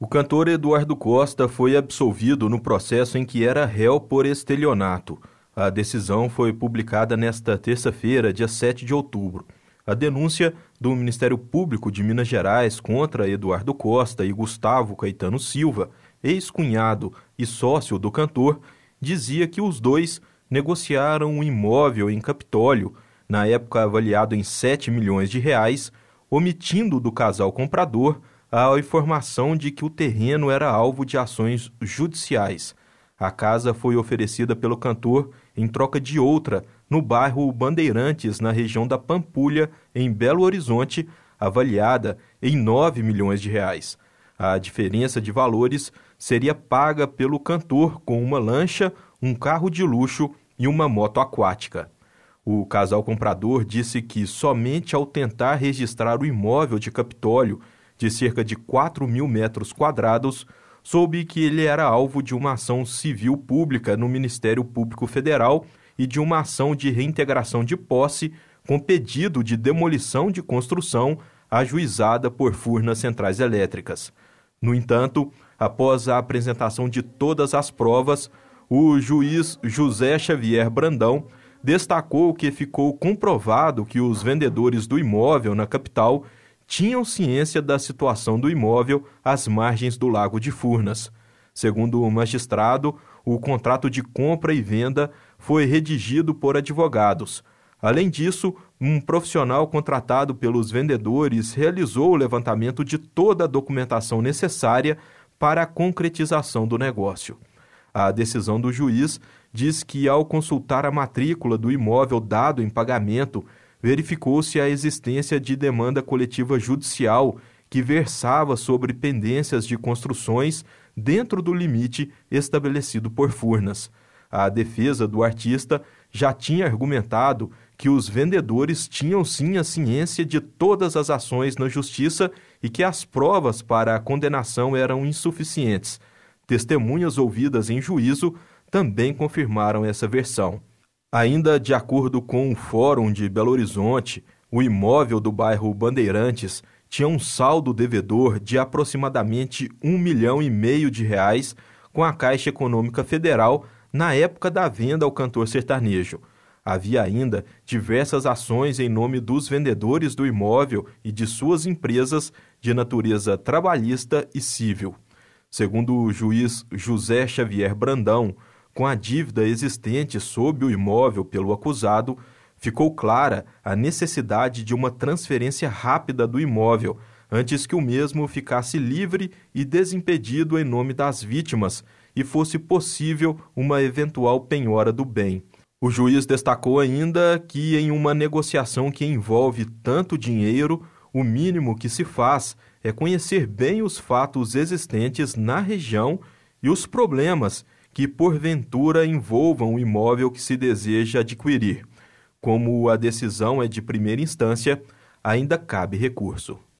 O cantor Eduardo Costa foi absolvido no processo em que era réu por estelionato. A decisão foi publicada nesta terça-feira, dia 7 de outubro. A denúncia do Ministério Público de Minas Gerais contra Eduardo Costa e Gustavo Caetano Silva, ex-cunhado e sócio do cantor, dizia que os dois negociaram um imóvel em Capitólio, na época avaliado em 7 milhões de reais, omitindo do casal comprador a informação de que o terreno era alvo de ações judiciais. A casa foi oferecida pelo cantor em troca de outra no bairro Bandeirantes, na região da Pampulha, em Belo Horizonte, avaliada em 9 milhões de reais. A diferença de valores seria paga pelo cantor com uma lancha, um carro de luxo e uma moto aquática. O casal comprador disse que somente ao tentar registrar o imóvel de Capitólio de cerca de 4 mil metros quadrados, soube que ele era alvo de uma ação civil pública no Ministério Público Federal e de uma ação de reintegração de posse com pedido de demolição de construção ajuizada por Furnas Centrais Elétricas. No entanto, após a apresentação de todas as provas, o juiz José Xavier Brandão destacou que ficou comprovado que os vendedores do imóvel na capital tinham ciência da situação do imóvel às margens do Lago de Furnas. Segundo o magistrado, o contrato de compra e venda foi redigido por advogados. Além disso, um profissional contratado pelos vendedores realizou o levantamento de toda a documentação necessária para a concretização do negócio. A decisão do juiz diz que, ao consultar a matrícula do imóvel dado em pagamento verificou-se a existência de demanda coletiva judicial que versava sobre pendências de construções dentro do limite estabelecido por Furnas. A defesa do artista já tinha argumentado que os vendedores tinham sim a ciência de todas as ações na justiça e que as provas para a condenação eram insuficientes. Testemunhas ouvidas em juízo também confirmaram essa versão. Ainda de acordo com o Fórum de Belo Horizonte, o imóvel do bairro Bandeirantes tinha um saldo devedor de aproximadamente um milhão e meio de reais com a Caixa Econômica Federal na época da venda ao cantor sertanejo. Havia ainda diversas ações em nome dos vendedores do imóvel e de suas empresas de natureza trabalhista e civil. Segundo o juiz José Xavier Brandão, com a dívida existente sob o imóvel pelo acusado, ficou clara a necessidade de uma transferência rápida do imóvel, antes que o mesmo ficasse livre e desimpedido em nome das vítimas e fosse possível uma eventual penhora do bem. O juiz destacou ainda que, em uma negociação que envolve tanto dinheiro, o mínimo que se faz é conhecer bem os fatos existentes na região e os problemas que porventura envolvam o imóvel que se deseja adquirir. Como a decisão é de primeira instância, ainda cabe recurso.